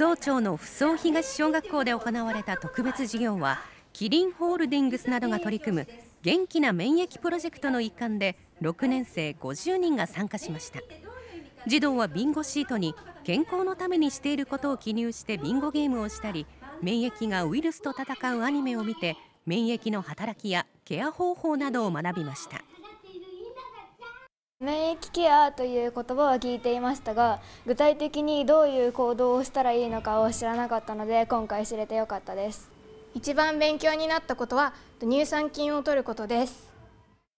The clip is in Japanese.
総町の扶桑東小学校で行われた特別授業はキリンホールディングスなどが取り組む元気な免疫プロジェクトの一環で6年生50人が参加しました児童はビンゴシートに健康のためにしていることを記入してビンゴゲームをしたり免疫がウイルスと戦うアニメを見て免疫の働きやケア方法などを学びました免疫ケアという言葉は聞いていましたが具体的にどういう行動をしたらいいのかを知らなかったので今回知れてよかったです一番勉強になったことは乳酸菌を取ることです